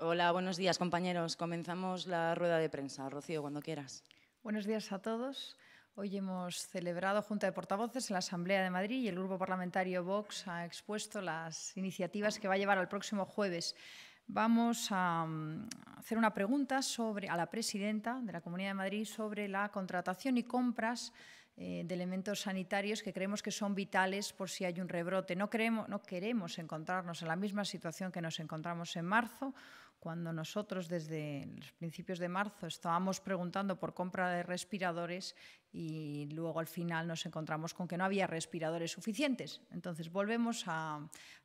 Hola, buenos días, compañeros. Comenzamos la rueda de prensa. Rocío, cuando quieras. Buenos días a todos. Hoy hemos celebrado Junta de Portavoces en la Asamblea de Madrid y el Grupo Parlamentario Vox ha expuesto las iniciativas que va a llevar al próximo jueves. Vamos a mm, hacer una pregunta sobre, a la presidenta de la Comunidad de Madrid sobre la contratación y compras eh, de elementos sanitarios que creemos que son vitales por si hay un rebrote. No, no queremos encontrarnos en la misma situación que nos encontramos en marzo cuando nosotros desde los principios de marzo estábamos preguntando por compra de respiradores, y luego al final nos encontramos con que no había respiradores suficientes. Entonces volvemos a,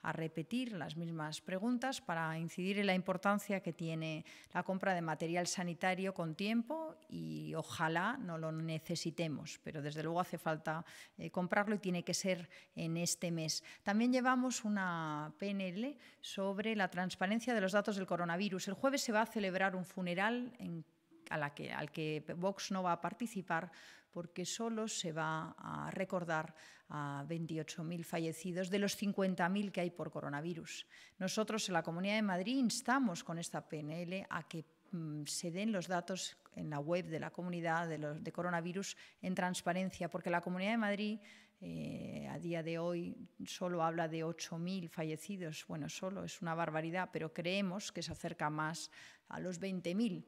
repetir las mismas preguntas para incidir en la importancia que tiene la compra de material sanitario con tiempo y ojalá no lo necesitemos, pero desde luego hace falta eh, comprarlo y tiene que ser en este mes. También llevamos una PNL sobre la transparencia de los datos del coronavirus. El jueves se va a celebrar un funeral a la que, al que Vox no va a participar porque solo se va a recordar a 28.000 fallecidos de los 50.000 que hay por coronavirus. Nosotros en la Comunidad de Madrid instamos con esta PNL a que mm, se den los datos en la web de la comunidad de, coronavirus en transparencia, porque la Comunidad de Madrid eh, a día de hoy solo habla de 8.000 fallecidos. Bueno, solo es una barbaridad, pero creemos que se acerca más a los 20.000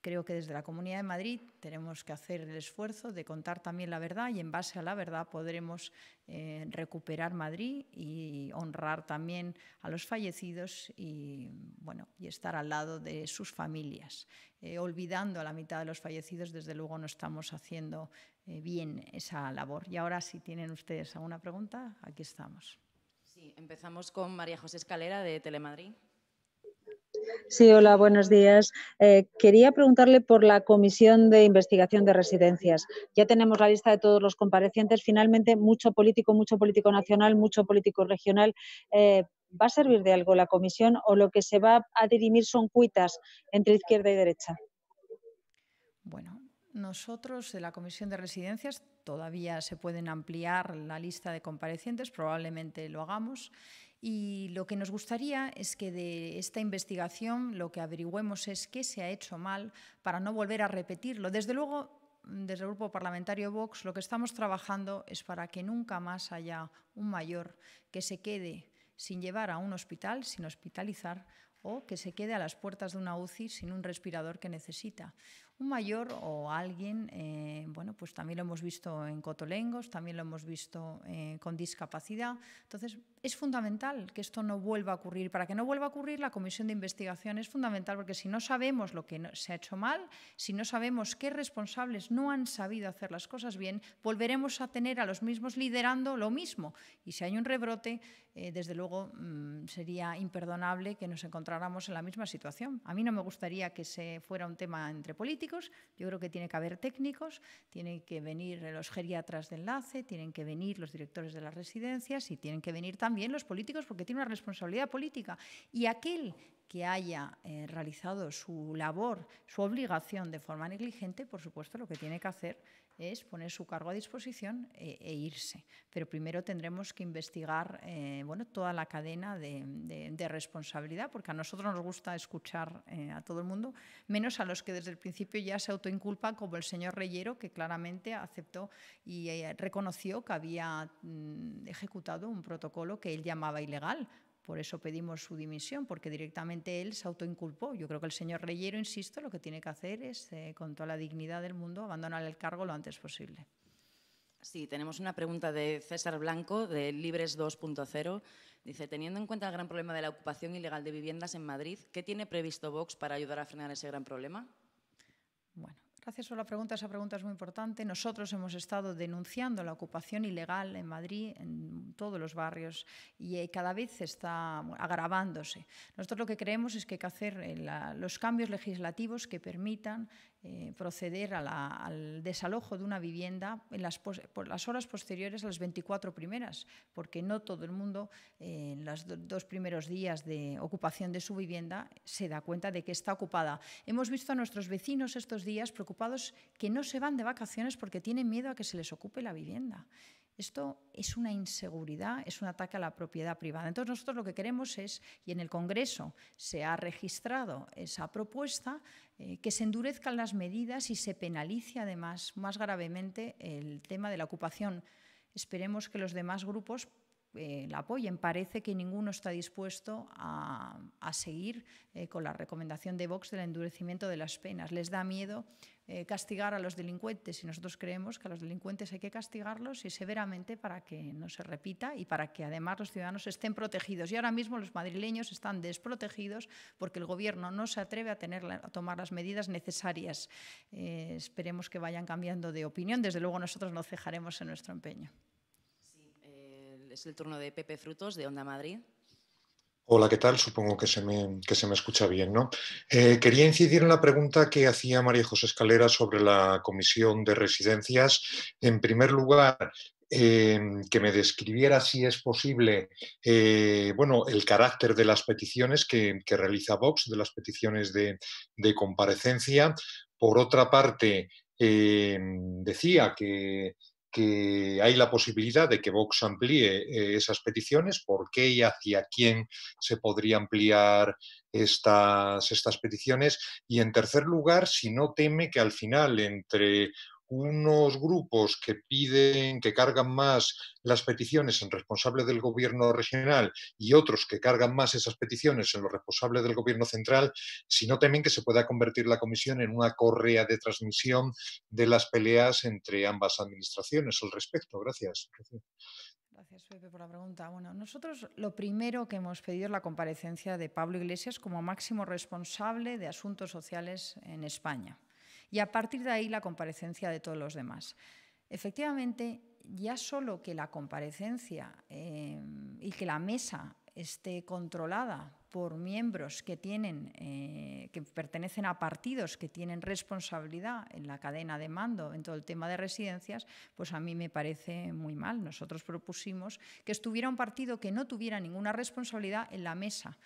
creo que desde la Comunidad de Madrid tenemos que hacer el esfuerzo de contar también la verdad y en base a la verdad podremos eh, recuperar Madrid y honrar también a los fallecidos y, bueno, y estar al lado de sus familias. Eh, olvidando a la mitad de los fallecidos, desde luego no estamos haciendo eh, bien esa labor. Y ahora si tienen ustedes alguna pregunta, aquí estamos. Sí, empezamos con María José Escalera de Telemadrid. Sí, hola, buenos días. Eh, quería preguntarle por la Comisión de Investigación de Residencias. Ya tenemos la lista de todos los comparecientes. Finalmente, mucho político, mucho político nacional, mucho político regional. Eh, ¿Va a servir de algo la comisión o lo que se va a dirimir son cuitas entre izquierda y derecha? Bueno, nosotros de la Comisión de Residencias todavía se pueden ampliar la lista de comparecientes, probablemente lo hagamos. Y lo que nos gustaría es que de esta investigación lo que averigüemos es qué se ha hecho mal para no volver a repetirlo. Desde luego, desde el Grupo Parlamentario Vox, lo que estamos trabajando es para que nunca más haya un mayor que se quede sin llevar a un hospital, sin hospitalizar, o que se quede a las puertas de una UCI sin un respirador que necesita. Un mayor o alguien, eh, bueno, pues también lo hemos visto en Cotolengos, también lo hemos visto eh, con discapacidad. Entonces, es fundamental que esto no vuelva a ocurrir. Para que no vuelva a ocurrir, la comisión de investigación es fundamental porque si no sabemos lo que se ha hecho mal, si no sabemos qué responsables no han sabido hacer las cosas bien, volveremos a tener a los mismos liderando lo mismo. Y si hay un rebrote, eh, desde luego mm, sería imperdonable que nos encontráramos en la misma situación. A mí no me gustaría que se fuera un tema entre políticos. Yo creo que tiene que haber técnicos, tienen que venir los geriatras de enlace, tienen que venir los directores de las residencias y tienen que venir también bien los políticos porque tiene una responsabilidad política. Y aquel que haya eh, realizado su labor, su obligación de forma negligente, por supuesto, lo que tiene que hacer es poner su cargo a disposición eh, e, irse. Pero primero tendremos que investigar eh, bueno, toda la cadena de, responsabilidad, porque a nosotros nos gusta escuchar a todo el mundo, menos a los que desde el principio ya se autoinculpan, como el señor Reyero, que claramente aceptó y reconoció que había mm, ejecutado un protocolo que él llamaba ilegal. Por eso pedimos su dimisión, porque directamente él se autoinculpó. Yo creo que el señor Reyero, insisto, lo que tiene que hacer es, eh, con toda la dignidad del mundo, abandonar el cargo lo antes posible. Sí, tenemos una pregunta de César Blanco, de Libres 2.0. Dice, teniendo en cuenta el gran problema de la ocupación ilegal de viviendas en Madrid, ¿qué tiene previsto Vox para ayudar a frenar ese gran problema? Bueno, Gracias por la pregunta. Esa pregunta es muy importante. Nosotros hemos estado denunciando la ocupación ilegal en Madrid, en todos los barrios, y eh, cada vez está agravándose. Nosotros lo que creemos es que hay que hacer eh, los cambios legislativos que permitan eh, proceder al desalojo de una vivienda en por las horas posteriores a las 24 primeras, porque no todo el mundo eh, en los dos primeros días de ocupación de su vivienda se da cuenta de que está ocupada. Hemos visto a nuestros vecinos estos días preocupados que no se van de vacaciones porque tienen miedo a que se les ocupe la vivienda. Esto es una inseguridad, es un ataque a la propiedad privada. Entonces nosotros lo que queremos es, y en el Congreso se ha registrado esa propuesta, eh, que se endurezcan las medidas y se penalice además más gravemente el tema de la ocupación. Esperemos que los demás grupos eh, la apoyen. Parece que ninguno está dispuesto a, seguir eh, con la recomendación de Vox del endurecimiento de las penas. Les da miedo eh, castigar a los delincuentes y nosotros creemos que a los delincuentes hay que castigarlos y severamente para que no se repita y para que además los ciudadanos estén protegidos. Y ahora mismo los madrileños están desprotegidos porque el Gobierno no se atreve a, tener, a tomar las medidas necesarias. esperemos que vayan cambiando de opinión. Desde luego nosotros no cejaremos en nuestro empeño. Es el turno de Pepe Frutos, de Onda Madrid. Hola, ¿qué tal? Supongo que se me, que se me escucha bien, ¿no? Eh, quería incidir en la pregunta que hacía María José Escalera sobre la comisión de residencias. En primer lugar, eh, que me describiera, si es posible, eh, bueno, el carácter de las peticiones que, realiza Vox, de las peticiones de comparecencia. Por otra parte, decía que que hay la posibilidad de que Vox amplíe eh, esas peticiones, por qué y hacia quién se podría ampliar estas, estas peticiones. Y en tercer lugar, si no teme que al final entre unos grupos que piden, que cargan más las peticiones en responsable del gobierno regional y otros que cargan más esas peticiones en los responsables del gobierno central, sino también que se pueda convertir la comisión en una correa de transmisión de las peleas entre ambas administraciones al respecto. Gracias. Gracias, Pepe, por la pregunta. Bueno, nosotros lo primero que hemos pedido es la comparecencia de Pablo Iglesias como máximo responsable de asuntos sociales en España y a partir de ahí la comparecencia de todos los demás. Efectivamente, ya solo que la comparecencia em, y que la mesa esté controlada por miembros que tienen, eh, que pertenecen a partidos que tienen responsabilidad en la cadena de mando en todo el tema de residencias, pues a mí me parece muy mal. Nosotros propusimos que estuviera un partido que no tuviera ninguna responsabilidad en la mesa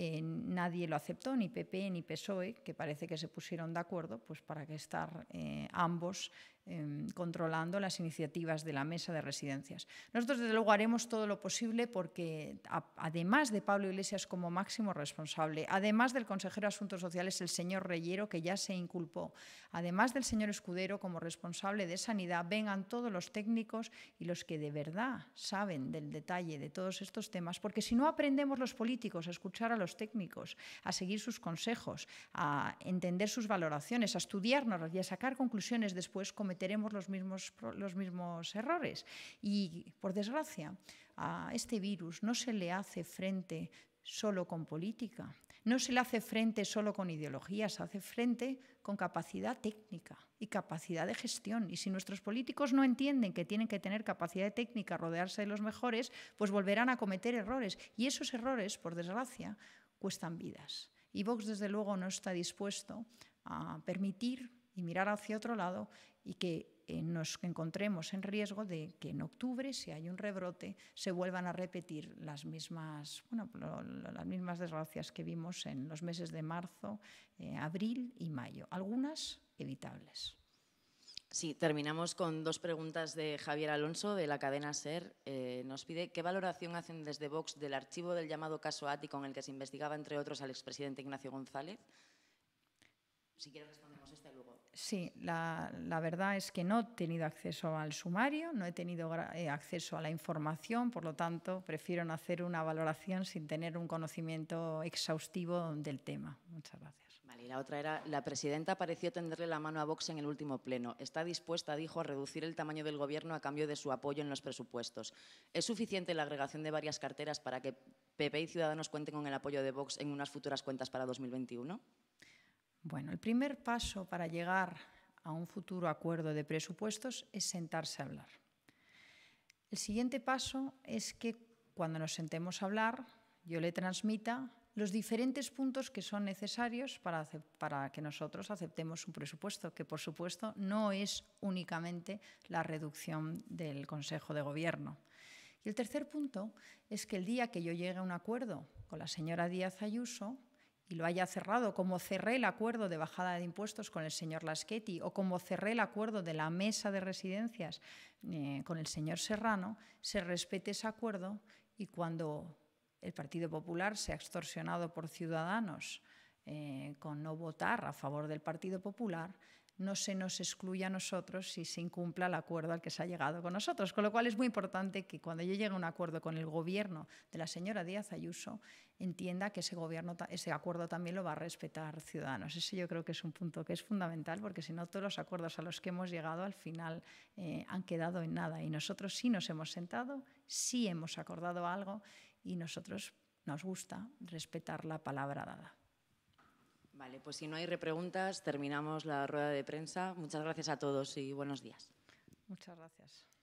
eh, nadie lo aceptó, ni PP ni PSOE, que parece que se pusieron de acuerdo pues, para que estar eh, ambos Em, controlando las iniciativas de la mesa de residencias. Nosotros, desde luego, haremos todo lo posible porque, además de Pablo Iglesias como máximo responsable, además del consejero de Asuntos Sociales, el señor Reyero, que ya se inculpó, además del señor Escudero como responsable de Sanidad, vengan todos los técnicos y los que de verdad saben del detalle de todos estos temas, porque si no aprendemos los políticos a escuchar a los técnicos, a seguir sus consejos, a entender sus valoraciones, a estudiarnos y a sacar conclusiones después, cometemos cometeremos los mismos, los mismos errores. Y, por desgracia, a este virus no se le hace frente solo con política, no se le hace frente solo con ideologías, se hace frente con capacidad técnica y capacidad de gestión. Y si nuestros políticos no entienden que tienen que tener capacidad técnica, rodearse de los mejores, pues volverán a cometer errores. Y esos errores, por desgracia, cuestan vidas. Y Vox, desde luego, no está dispuesto a permitir y mirar hacia otro lado y que eh, nos encontremos en riesgo de que en octubre, si hay un rebrote, se vuelvan a repetir las mismas, las mismas desgracias que vimos en los meses de marzo, eh, abril y mayo, algunas evitables. Sí, terminamos con dos preguntas de Javier Alonso, de la cadena SER. Eh, nos pide qué valoración hacen desde Vox del archivo del llamado caso ATI con el que se investigaba, entre otros, al expresidente Ignacio González. Si quieres respondemos esta luego. Sí, la, verdad es que no he tenido acceso al sumario, no he tenido eh, acceso a la información, por lo tanto, prefiero hacer una valoración sin tener un conocimiento exhaustivo del tema. Muchas gracias. Vale, y la otra era, la presidenta pareció tenderle la mano a Vox en el último pleno. Está dispuesta, dijo, a reducir el tamaño del Gobierno a cambio de su apoyo en los presupuestos. ¿Es suficiente la agregación de varias carteras para que PP y Ciudadanos cuenten con el apoyo de Vox en unas futuras cuentas para 2021? Bueno, el primer paso para llegar a un futuro acuerdo de presupuestos es sentarse a hablar. El siguiente paso es que cuando nos sentemos a hablar, yo le transmita los diferentes puntos que son necesarios para, para, que nosotros aceptemos un presupuesto, que por supuesto no es únicamente la reducción del Consejo de Gobierno. Y el tercer punto es que el día que yo llegue a un acuerdo con la señora Díaz Ayuso, y lo haya cerrado, como cerré el acuerdo de bajada de impuestos con el señor Laschetti o como cerré el acuerdo de la mesa de residencias eh, con el señor Serrano, se respete ese acuerdo y cuando el Partido Popular sea extorsionado por ciudadanos eh, con no votar a favor del Partido Popular, no se nos excluye a nosotros si se incumpla el acuerdo al que se ha llegado con nosotros. Con lo cual es muy importante que cuando yo llegue a un acuerdo con el gobierno de la señora Díaz Ayuso, entienda que ese, gobierno, ese acuerdo también lo va a respetar Ciudadanos. Ese yo creo que es un punto que es fundamental porque si no todos los acuerdos a los que hemos llegado al final eh, han quedado en nada y nosotros sí nos hemos sentado, sí hemos acordado algo y nosotros nos gusta respetar la palabra dada pues si no hay repreguntas, terminamos la rueda de prensa. Muchas gracias a todos y buenos días. Muchas gracias.